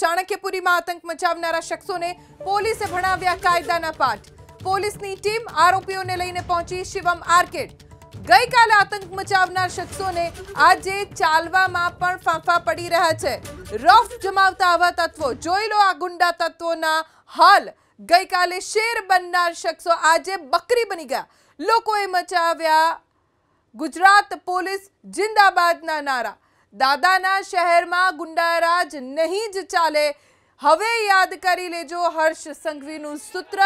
ચાણક્યપુરીમાં આતંક મચાવનારા શખ્સોને પોલીસે ભણાવ્યા કાયદાના પાઠ પોલીસની ટીમ આરોપીઓને લઈને પહોંચી શિવમ આર્કેટ ગઈકાલે આતંક મચાવનાર શખ્સોને આજે ચાલવામાં પણ ફાંફા પડી રહ્યા છે રફ જમાવતા આવા તત્વો જોઈ લો આ ગુંડા તત્વોના હાલ ગઈકાલે શેર બનનાર શખ્સો આજે બકરી બની ગયા લોકોએ મચાવ્યા ગુજરાત પોલીસ જિંદાબાદના નારા दादा ના શહેરમાં ગુ んだ રાજ નહીં જ ચાલે હવે યાદ કરી લેજો હર્ષ સંગવીનું સૂત્ર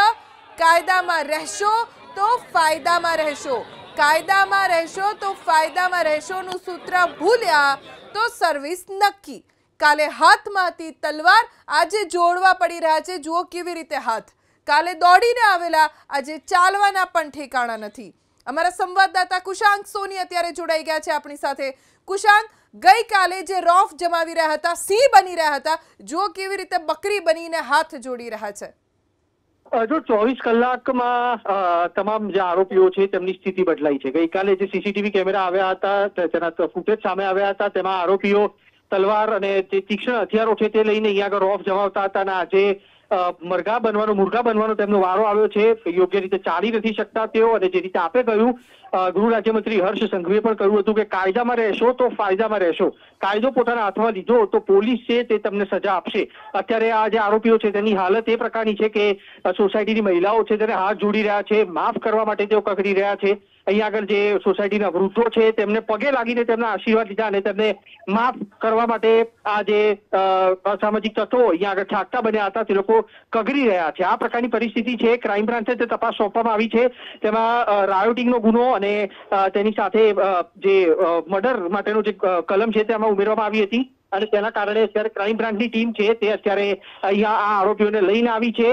કાયદામાં રહેશો તો ફાયદામાં રહેશો કાયદામાં રહેશો તો ફાયદામાં રહેશો નું સૂત્ર ભૂલ્યા તો સર્વિસ नक्की કાલે હાથમાં હતી તલવાર આજે જોડવા પડી રહ્યા છે જુઓ કેવી રીતે હાથ કાલે દોડીને આવેલા આજે ચાલવાના પણ ઠેકાણા નથી અમારા સંવાદદાતા કુશાંગ સોની અત્યારે જોડાય ગયા છે આપણી સાથે કુશાંગ ગઈકાલે જે રોફ જમાવી રહ્યા હતા સિંહ બની રહ્યા હતા જો કેવી રીતે બકરી બનીને હાથ જોડી રહ્યા છે જો ચોવીસ કલાકમાં તમામ જે આરોપીઓ છે તેમની સ્થિતિ બદલાઈ છે ગઈકાલે જે સીસીટીવી કેમેરા આવ્યા હતા તેના ફૂટેજ સામે આવ્યા હતા તેમાં આરોપીઓ તલવાર અને જે તીક્ષ્ણ હથિયારો છે તે લઈને અહીંયા આગળ રોફ જમાવતા હતા અને આજે મરઘા બનવાનો મુરઘા બનવાનો તેમનો વારો આવ્યો છે યોગ્ય રીતે ચાલી નથી શકતા તેઓ અને જે રીતે આપે કહ્યું ગૃહ રાજ્યમંત્રી હર્ષ સંઘવીએ પણ કહ્યું હતું કે કાયદામાં રહેશો તો ફાયદામાં રહેશો કાયદો પોતાના હાથમાં લીધો તો પોલીસ છે તે તમને સજા આપશે અત્યારે આ જે આરોપીઓ છે તેની હાલત એ પ્રકારની છે કે સોસાયટીની મહિલાઓ છે તેને હાથ જોડી રહ્યા છે માફ કરવા માટે તેઓ કકડી રહ્યા છે અહીંયા આગળ જે સોસાયટીના વૃદ્ધો છે તેમને પગે લાગીને તેમના આશીર્વાદ લીધા અને તેમને માફ કરવા માટે આ જે અસામાજિક તત્વો અહીંયા આગળ ઠાકતા બન્યા હતા તે લોકો કગરી રહ્યા છે આ પ્રકારની પરિસ્થિતિ છે ક્રાઇમ બ્રાન્ચે તે તપાસ સોંપવામાં આવી છે તેમાં રાયોટિંગનો ગુનો અને તેની સાથે જે મર્ડર માટેનો જે કલમ છે તેમાં ઉમેરવામાં આવી હતી અને તેના કારણે અત્યારે ક્રાઇમ બ્રાન્ચની ટીમ છે તે અત્યારે અહીંયા આ આરોપીઓને લઈને આવી છે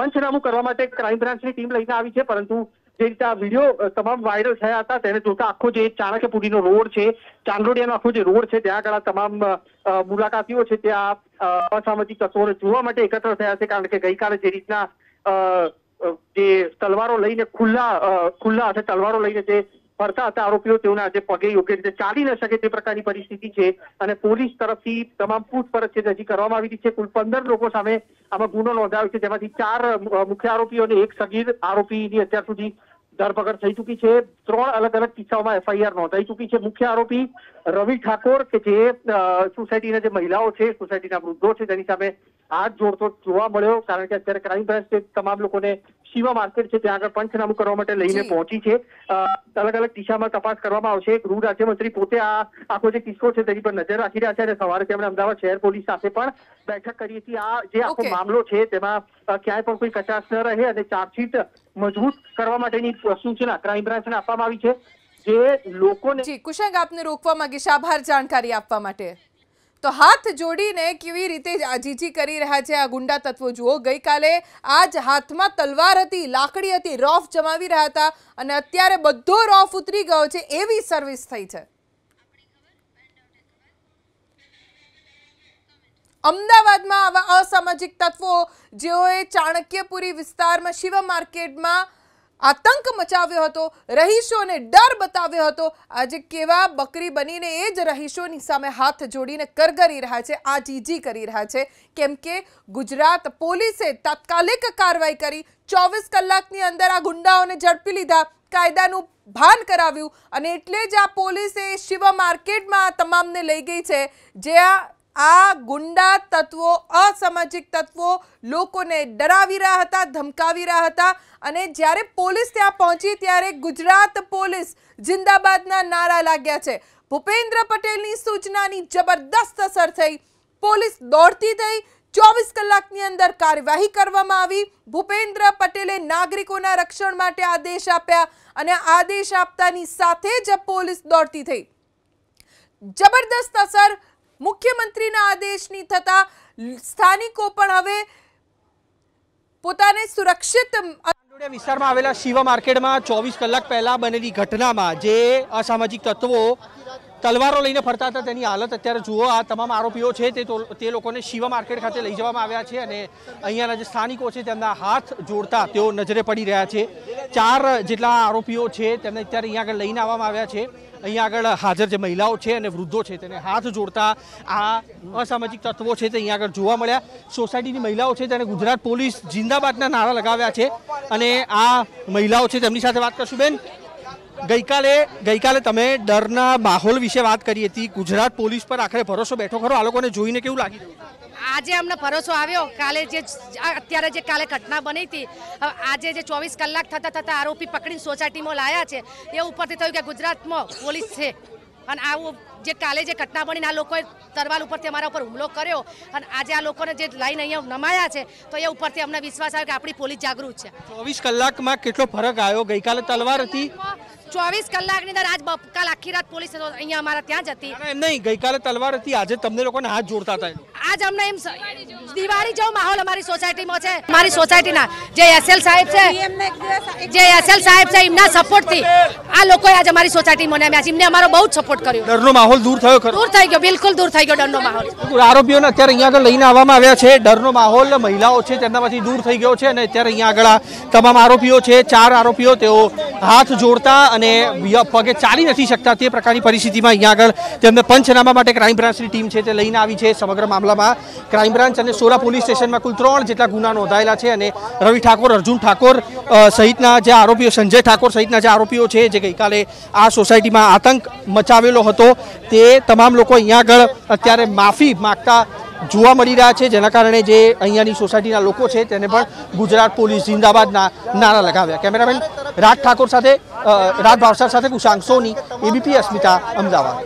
પંચનામું કરવા માટે ક્રાઇમ બ્રાન્ચની ટીમ લઈને આવી છે પરંતુ જે રીતે આ વિડીયો તમામ વાયરલ થયા હતા તેને જોતા આખો જે ચાણક્યપુરીનો રોડ છે ચાંદોડિયાનો આખો જે રોડ છે ત્યાં આગળ તમામ મુલાકાતીઓ છે તે અસામાજિક તત્વોને જોવા માટે એકત્ર થયા છે કારણ કે ગઈકાલે જે રીતના જે તલવારો લઈને ખુલ્લા ખુલ્લા હાથે તલવારો લઈને જે ફરતા હતા આરોપીઓ તેઓના આજે પગે યોગ્ય રીતે ચાલી ન શકે તે પ્રકારની પરિસ્થિતિ છે અને પોલીસ તરફથી તમામ પૂછપરછ છે હજી કરવામાં આવી રહી છે કુલ પંદર લોકો સામે આમાં ગુનો નોંધાયો છે જેમાંથી ચાર મુખ્ય આરોપીઓ અને એક સગીર આરોપીની અત્યાર સુધી ધરપકડ થઈ ચૂકી છે ત્રણ અલગ અલગ કિસ્સાઓમાં એફઆઈઆર નોંધાઈ ચૂકી છે મુખ્ય આરોપી રવિ ઠાકોર કે જે સોસાયટીના જે મહિલાઓ છે સોસાયટીના વૃદ્ધો છે તેની સામે હાથ જોડતો જોવા મળ્યો કારણ કે અત્યારે ક્રાઇમ બ્રાન્ચ તમામ લોકોને શિવા માર્કેટ છે ત્યાં આગળ પંચનામું કરવા માટે લઈને પહોંચી છે અલગ અલગ દિશામાં તપાસ કરવામાં આવશે ગૃહ રાજ્યમંત્રી પોતે આ આખો જે કિસ્સો છે તેની પર નજર રાખી રહ્યા છે અને સવારે તેમણે અમદાવાદ શહેર પોલીસ સાથે પણ બેઠક કરી હતી આ જે આખો મામલો છે તેમાં ક્યાંય પણ કોઈ કચાશ ન રહે અને ચાર્જશીટ મજબૂત કરવા માટેની સૂચના ક્રાઇમ બ્રાન્ચને આપવામાં આવી છે જે લોકોને કુશંગ આપને રોકવા માંગે છે આભાર જાણકારી આપવા માટે તો હાથ જોડીને કેવી રીતે આજીજી કરી રહ્યા છે આ ગુંડા તત્વો જુઓ ગઈકાલે આજ હાથમાં તલવાર હતી લાકડી હતી રોફ જમાવી રહ્યા હતા અને અત્યારે બધો રોફ ઉતરી ગયો છે એવી સર્વિસ થઈ છે અમદાવાદમાં આવા અસામાજિક તત્વો જેઓએ ચાણક્યપુરી વિસ્તારમાં શિવ માર્કેટમાં આતંક મચાવ્યો હતો રહીશોને ડર બતાવ્યો હતો આજે કેવા બકરી બનીને એ જ રહીશોની સામે હાથ જોડીને કરગરી રહ્યા છે આ આજીજી કરી રહ્યા છે કેમ કે ગુજરાત પોલીસે તાત્કાલિક કારવાઈ કરી ચોવીસ કલાકની અંદર આ ગુંડાઓને ઝડપી લીધા કાયદાનું ભાન કરાવ્યું અને એટલે જ આ પોલીસે શિવ માર્કેટમાં તમામને લઈ ગઈ છે જે આ આ ગુંડા તત્વો અસામાજિક તત્વો લોકોને ડરાવી રહ્યા હતા ધમકાવી રહ્યા હતા અને જ્યારે પોલીસ ત્યાં પહોંચી ત્યારે ગુજરાત પોલીસ જિંદાબાદના નારા લાગ્યા છે ભૂપેન્દ્ર પટેલની સૂચનાની જબરદસ્ત અસર થઈ પોલીસ દોડતી થઈ ચોવીસ કલાકની અંદર કાર્યવાહી કરવામાં આવી ભૂપેન્દ્ર પટેલે નાગરિકોના રક્ષણ માટે આદેશ આપ્યા અને આદેશ આપતાની સાથે જ પોલીસ દોડતી થઈ જબરદસ્ત અસર મુખ્યમંત્રીના આદેશની થતા સ્થાનિકો પણ હવે પોતાને સુરક્ષિત વિસ્તારમાં આવેલા શિવા માર્કેટમાં ચોવીસ કલાક પહેલા બનેલી ઘટનામાં જે અસામાજિક તત્વો તલવારો લઈને ફરતા હતા તેની હાલત અત્યારે જુઓ આ તમામ આરોપીઓ છે તે તે લોકોને શિવા માર્કેટ ખાતે લઈ જવામાં આવ્યા છે અને અહીંયાના જે સ્થાનિકો છે તેમના હાથ જોડતા તેઓ નજરે પડી રહ્યા છે ચાર જેટલા આરોપીઓ છે તેમને અત્યારે અહીંયા આગળ લઈને આવવામાં આવ્યા છે અહીંયા આગળ હાજર જે મહિલાઓ છે અને વૃદ્ધો છે તેને હાથ જોડતા આ અસામાજિક તત્વો છે તે અહીંયા આગળ જોવા મળ્યા સોસાયટીની મહિલાઓ છે તેને ગુજરાત પોલીસ જિંદાબાદના નારા લગાવ્યા છે અને આ મહિલાઓ છે તેમની સાથે વાત કરશું બેન ગઈકાલે ગઈકાલે તમે ડરના માહોલ વિશે વાત કરી હતી ગુજરાત પોલીસ પર આખરે ભરોસો બેઠો ખરો આ લોકોને જોઈને કેવું લાગી આજે અમને ભરોસો આવ્યો કાલે જે અત્યારે જે કાલે ઘટના બની હતી આજે જે ચોવીસ કલાક થતા થતાં આરોપી પકડીને સોસાયટીમાં લાયા છે એ ઉપરથી થયું કે ગુજરાતમાં પોલીસ છે અને આવું જે કાલે જે ઘટના બનીને આ લોકોએ તરવાલ ઉપરથી અમારા ઉપર હુમલો કર્યો અને આજે આ લોકોને જે લાઈન અહીંયા નમાયા છે તો એ ઉપરથી અમને વિશ્વાસ આવ્યો કે આપણી પોલીસ જાગૃત છે ચોવીસ કલાકમાં કેટલો ફરક આવ્યો ગઈકાલે તલવાર હતી ચોવીસ કલાકની અંદર આજ કાલ આખી રાત પોલીસ અહીંયા અમારા ત્યાં જ હતી નહીં ગઈકાલે તલવાર હતી આજે તમને લોકોને હાથ જોડતા હતા આજ અમને એમ દિવાળી જેવો માહોલ અમારી સોસાયટીમાં છે અમારી સોસાયટીના જે એસએલ સાહેબ છે જે એસએલ સાહેબ છે એમના સપોર્ટથી આ લોકોએ આજ અમારી સોસાયટીમાં છે એમને અમારો બહુ જ સપોર્ટ કર્યો ડરનો માહોલ દૂર થયો ખરો દૂર થઈ ગયો બિલકુલ દૂર થઈ ગયો ડરનો માહોલ આરોપીઓને અત્યારે અહીંયા આગળ લઈને આવવામાં આવ્યા છે ડરનો માહોલ મહિલાઓ છે તેમના પછી દૂર થઈ ગયો છે અને અત્યારે અહીંયા આગળ તમામ આરોપીઓ છે ચાર આરોપીઓ તેઓ હાથ જોડતા અને પગે ચાલી નથી શકતા તે પ્રકારની પરિસ્થિતિમાં અહીંયા આગળ તેમને પંચનામા માટે ક્રાઇમ બ્રાન્ચની ટીમ છે તે લઈને આવી છે સમગ્ર મામલામાં ક્રાઇમ બ્રાન્ચ અને સોરા પોલીસ સ્ટેશનમાં કુલ ત્રણ જેટલા ગુના નોંધાયેલા છે અને રવિ ઠાકોર અર્જુન ઠાકોર સહિતના જે આરોપીઓ સંજય ઠાકોર સહિતના જે આરોપીઓ છે જે ગઈકાલે આ સોસાયટીમાં આતંક મચાવેલો હતો તે તમામ લોકો અહીંયા આગળ અત્યારે માફી માગતા જોવા મળી રહ્યા છે જેના કારણે જે અહીંયાની સોસાયટીના લોકો છે તેને પણ ગુજરાત પોલીસ જિંદાબાદના નારા લગાવ્યા કેમેરામેન રાજ ઠાકોર સાથે રાજ ભાવસાર સાથે કુશાંક સોની એબીપી અસ્મિતા અમદાવાદ